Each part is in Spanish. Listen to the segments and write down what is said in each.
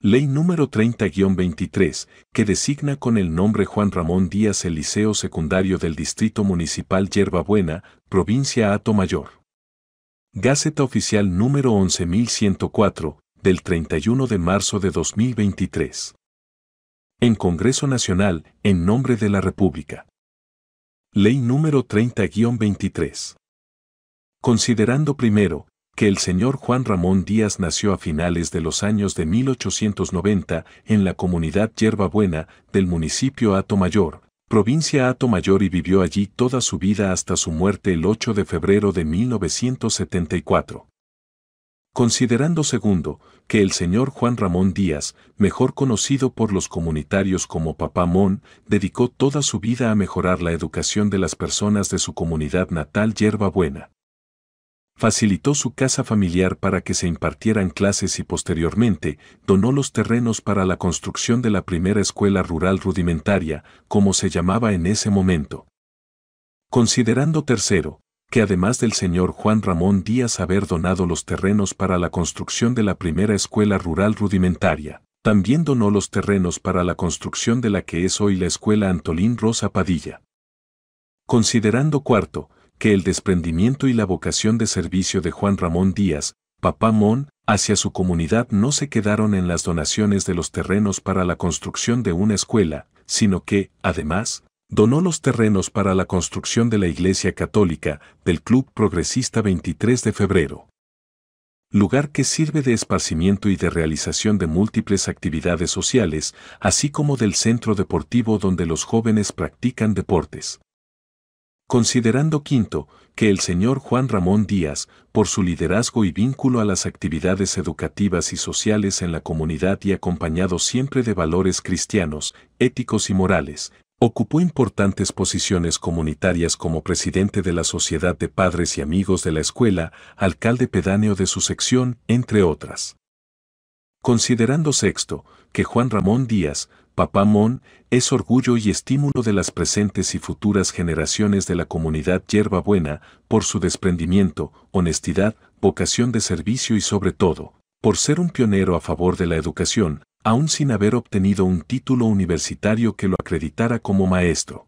Ley número 30-23, que designa con el nombre Juan Ramón Díaz el Liceo Secundario del Distrito Municipal Yerba Buena, provincia Mayor. Gaceta Oficial número 11104, del 31 de marzo de 2023. En Congreso Nacional, en nombre de la República. Ley número 30-23. Considerando primero, que el señor Juan Ramón Díaz nació a finales de los años de 1890 en la comunidad Buena del municipio Mayor, provincia Mayor y vivió allí toda su vida hasta su muerte el 8 de febrero de 1974. Considerando segundo, que el señor Juan Ramón Díaz, mejor conocido por los comunitarios como Papá Mon, dedicó toda su vida a mejorar la educación de las personas de su comunidad natal Yerba facilitó su casa familiar para que se impartieran clases y posteriormente donó los terrenos para la construcción de la primera escuela rural rudimentaria, como se llamaba en ese momento. Considerando tercero, que además del señor Juan Ramón Díaz haber donado los terrenos para la construcción de la primera escuela rural rudimentaria, también donó los terrenos para la construcción de la que es hoy la escuela Antolín Rosa Padilla. Considerando cuarto, que el desprendimiento y la vocación de servicio de Juan Ramón Díaz, papá Mon, hacia su comunidad no se quedaron en las donaciones de los terrenos para la construcción de una escuela, sino que, además, donó los terrenos para la construcción de la Iglesia Católica del Club Progresista 23 de febrero. Lugar que sirve de esparcimiento y de realización de múltiples actividades sociales, así como del centro deportivo donde los jóvenes practican deportes considerando quinto, que el señor Juan Ramón Díaz, por su liderazgo y vínculo a las actividades educativas y sociales en la comunidad y acompañado siempre de valores cristianos, éticos y morales, ocupó importantes posiciones comunitarias como presidente de la Sociedad de Padres y Amigos de la Escuela, alcalde pedáneo de su sección, entre otras. Considerando sexto, que Juan Ramón Díaz, Papá Mon es orgullo y estímulo de las presentes y futuras generaciones de la comunidad Yerba Buena por su desprendimiento, honestidad, vocación de servicio y sobre todo, por ser un pionero a favor de la educación, aún sin haber obtenido un título universitario que lo acreditara como maestro.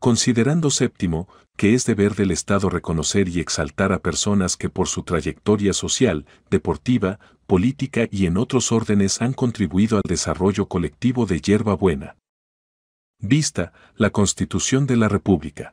Considerando séptimo, que es deber del Estado reconocer y exaltar a personas que por su trayectoria social, deportiva, política y en otros órdenes han contribuido al desarrollo colectivo de Yerba Buena. Vista, la Constitución de la República.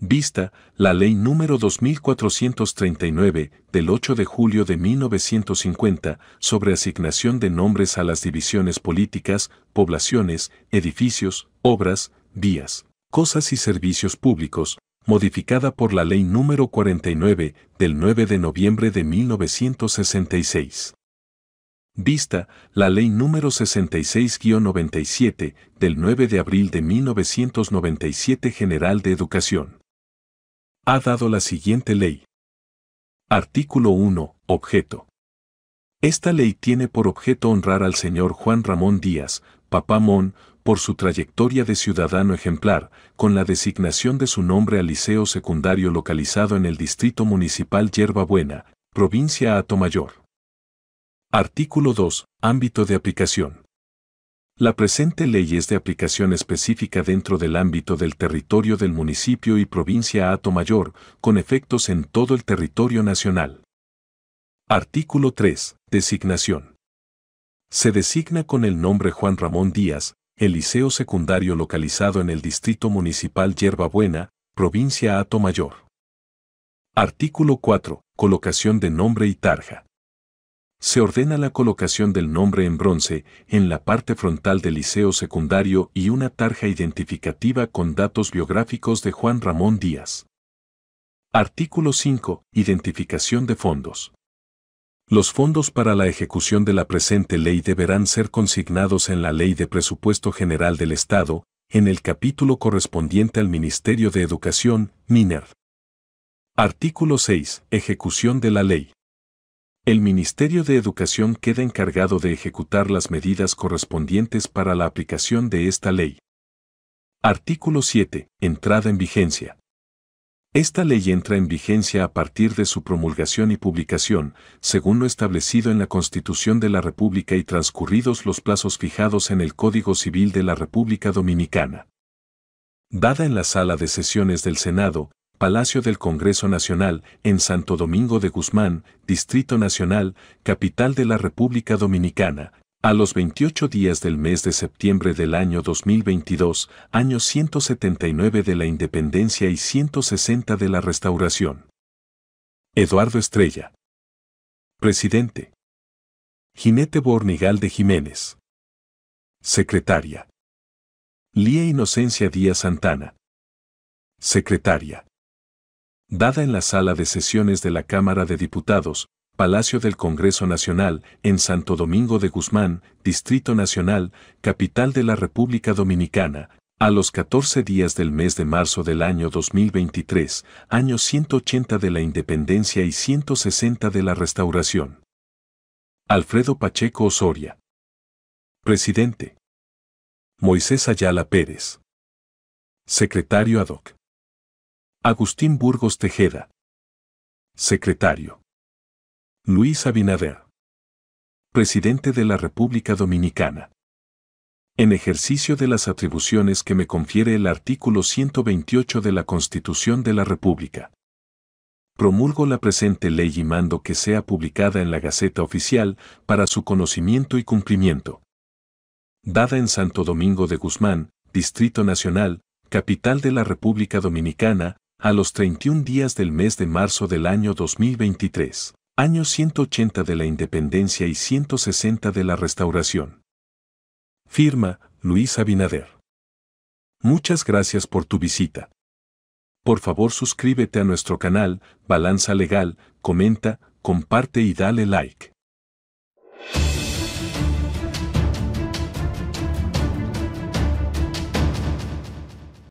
Vista, la Ley número 2439 del 8 de julio de 1950 sobre asignación de nombres a las divisiones políticas, poblaciones, edificios, obras, vías, cosas y servicios públicos, modificada por la Ley número 49 del 9 de noviembre de 1966. Vista la Ley número 66-97 del 9 de abril de 1997 General de Educación. Ha dado la siguiente ley. Artículo 1. Objeto. Esta ley tiene por objeto honrar al señor Juan Ramón Díaz, papá Mon, por su trayectoria de ciudadano ejemplar, con la designación de su nombre al liceo secundario localizado en el Distrito Municipal Yerba Buena, provincia Atomayor. Artículo 2. Ámbito de aplicación. La presente ley es de aplicación específica dentro del ámbito del territorio del municipio y provincia Ato Mayor, con efectos en todo el territorio nacional. Artículo 3. Designación. Se designa con el nombre Juan Ramón Díaz, el liceo secundario localizado en el Distrito Municipal Yerbabuena, provincia Atomayor. Artículo 4. Colocación de nombre y tarja. Se ordena la colocación del nombre en bronce en la parte frontal del liceo secundario y una tarja identificativa con datos biográficos de Juan Ramón Díaz. Artículo 5. Identificación de fondos. Los fondos para la ejecución de la presente ley deberán ser consignados en la Ley de Presupuesto General del Estado, en el capítulo correspondiente al Ministerio de Educación, MINER. Artículo 6. Ejecución de la ley. El Ministerio de Educación queda encargado de ejecutar las medidas correspondientes para la aplicación de esta ley. Artículo 7. Entrada en vigencia. Esta ley entra en vigencia a partir de su promulgación y publicación, según lo establecido en la Constitución de la República y transcurridos los plazos fijados en el Código Civil de la República Dominicana. Dada en la sala de sesiones del Senado, Palacio del Congreso Nacional, en Santo Domingo de Guzmán, Distrito Nacional, capital de la República Dominicana, a los 28 días del mes de septiembre del año 2022, año 179 de la independencia y 160 de la restauración. Eduardo Estrella. Presidente. Jinete Bornigal de Jiménez. Secretaria. Lía Inocencia Díaz Santana. Secretaria. Dada en la sala de sesiones de la Cámara de Diputados, Palacio del Congreso Nacional, en Santo Domingo de Guzmán, Distrito Nacional, capital de la República Dominicana, a los 14 días del mes de marzo del año 2023, año 180 de la independencia y 160 de la restauración. Alfredo Pacheco Osoria. Presidente. Moisés Ayala Pérez. Secretario ad hoc. Agustín Burgos Tejeda. Secretario. Luis Abinader. Presidente de la República Dominicana. En ejercicio de las atribuciones que me confiere el artículo 128 de la Constitución de la República. Promulgo la presente ley y mando que sea publicada en la Gaceta Oficial para su conocimiento y cumplimiento. Dada en Santo Domingo de Guzmán, Distrito Nacional, capital de la República Dominicana, a los 31 días del mes de marzo del año 2023 años 180 de la Independencia y 160 de la Restauración. Firma, Luis Abinader. Muchas gracias por tu visita. Por favor suscríbete a nuestro canal, Balanza Legal, comenta, comparte y dale like.